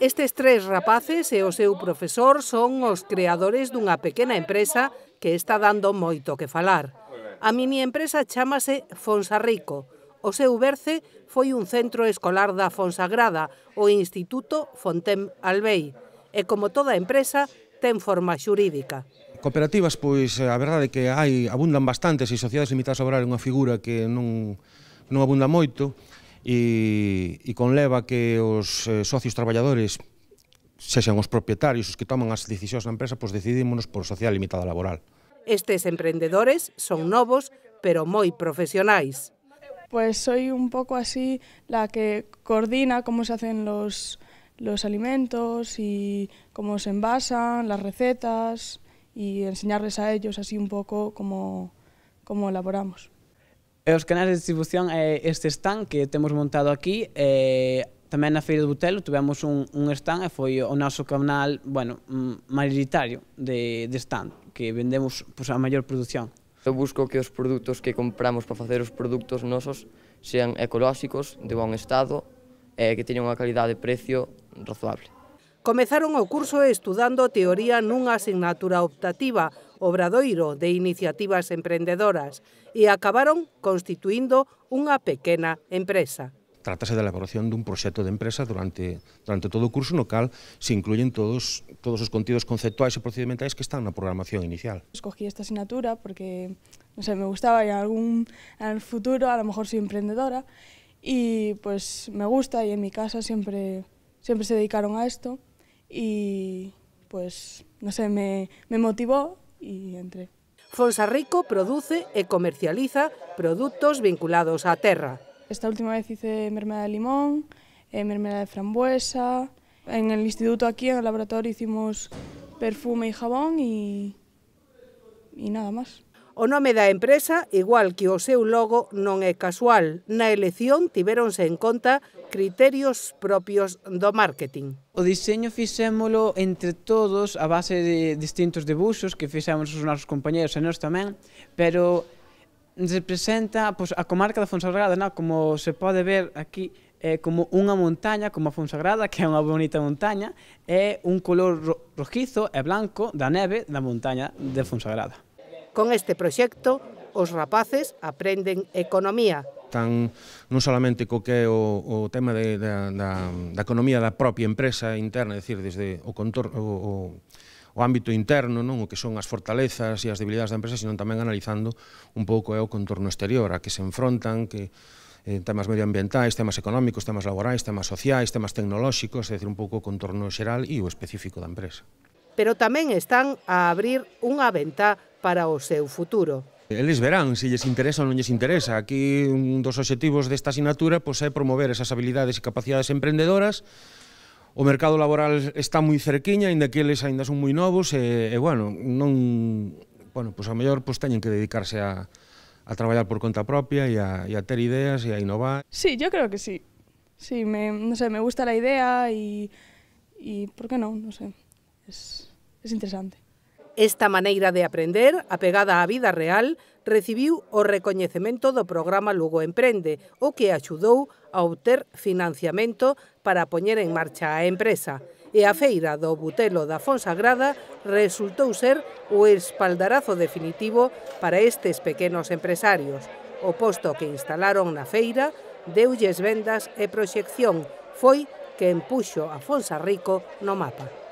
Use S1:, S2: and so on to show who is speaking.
S1: Estes tres rapaces e o seu profesor son os creadores dunha pequena empresa que está dando moito que falar. A mini empresa chamase Fonsarrico. O seu berce foi un centro escolar da Fonsagrada, o Instituto Fontem Albei. E como toda empresa, ten forma xurídica.
S2: Cooperativas, pois, eh, a verdade é que hai abundan bastantes e sociedades limitadas a obrar unha figura que non, non abunda moito, e, e conleva que os eh, socios traballadores sexan os propietarios os que toman as decisións na empresa, pois decidímonos por sociedade limitada laboral.
S1: Estes emprendedores son novos, pero moi
S3: profesionais. Pues pois soy un pouco así la que coordina como se hacen los, los alimentos y como se envasan, las recetas y enseñarles a ellos así un poco como, como elaboramos.
S4: E os canais de distribución é eh, este stand que temos montado aquí. E, eh, tamén na Feira do Butelo tivemos un, un stand e foi o noso canal, bueno, maioritario de, de stand, que vendemos pues, a maior produción. Eu busco que os produtos que compramos para facer os produtos nosos sean ecolóxicos, de bon estado e que teñan unha calidade de precio razoable.
S1: Comezaron o curso estudando teoría nunha asignatura optativa, obradoiro de iniciativas emprendedoras e acabaron constituindo unha pequena empresa
S2: trátase da elaboración dun proxecto de empresa durante, durante todo o curso no cal se incluyen todos, todos os contidos conceptuais e procedimentais que están na programación inicial.
S3: Escogí esta asignatura porque non sei, me gustaba e algún en futuro a lo mejor soy emprendedora e pues me gusta e en mi casa sempre sempre se dedicaron a isto e pues non sei, me, me motivou y entré.
S1: Fonsarrico produce y e comercializa productos vinculados a terra.
S3: Esta última vez hice mermelada de limón, eh, mermelada de frambuesa. En el instituto aquí, en el laboratorio, hicimos perfume y jabón y, y nada más.
S1: O nome da empresa, igual que o seu logo, non é casual. Na elección tiveronse en conta criterios propios do marketing. O diseño
S4: fixémolo entre todos a base de distintos debuxos que fixámos os nosos compañeros e nós tamén, pero representa pois, a comarca da Fonsagrada, non? como se pode ver aquí, é eh, como unha montaña, como a Fonsagrada, que é unha bonita montaña, é un color rojizo e blanco da neve da
S2: montaña de Fonsagrada.
S1: Con este proxecto, os rapaces aprenden economía,
S2: tan non solamente co que é o, o tema de, da, da, da economía da propia empresa interna, é dicir, desde o contorno, o, o, o ámbito interno, non o que son as fortalezas e as debilidades da empresa, sino tamén analizando un pouco é o contorno exterior, a que se enfrontan, que eh, temas medioambientais, temas económicos, temas laborais, temas sociais, temas tecnolóxicos, é dicir, un pouco o contorno xeral e o específico da empresa.
S1: Pero tamén están a abrir unha venta para o seu futuro.
S2: Eles verán se lles interesa ou non lles interesa. Aquí un dos obxectivos desta asignatura pois, é promover esas habilidades e capacidades emprendedoras O mercado laboral está moi cerquiña, ainda que eles aínda son moi novos e, e bueno, non, bueno, pois a mellor pois teñen que dedicarse a, a traballar por conta propia e a, e a ter ideas e a innovar.
S3: Sí, yo creo que sí. Sí, me, no sé, me gusta la idea y, y ¿por qué no? No sé, es, es interesante.
S1: Esta maneira de aprender, apegada á vida real, recibiu o recoñecemento do programa Lugo Emprende, o que axudou a obter financiamento para poñer en marcha a empresa. E a feira do Butelo da Fonsagrada resultou ser o espaldarazo definitivo para estes pequenos empresarios. O posto que instalaron na feira deulles vendas e proxección foi que empuxo a Fonsa Rico no mapa.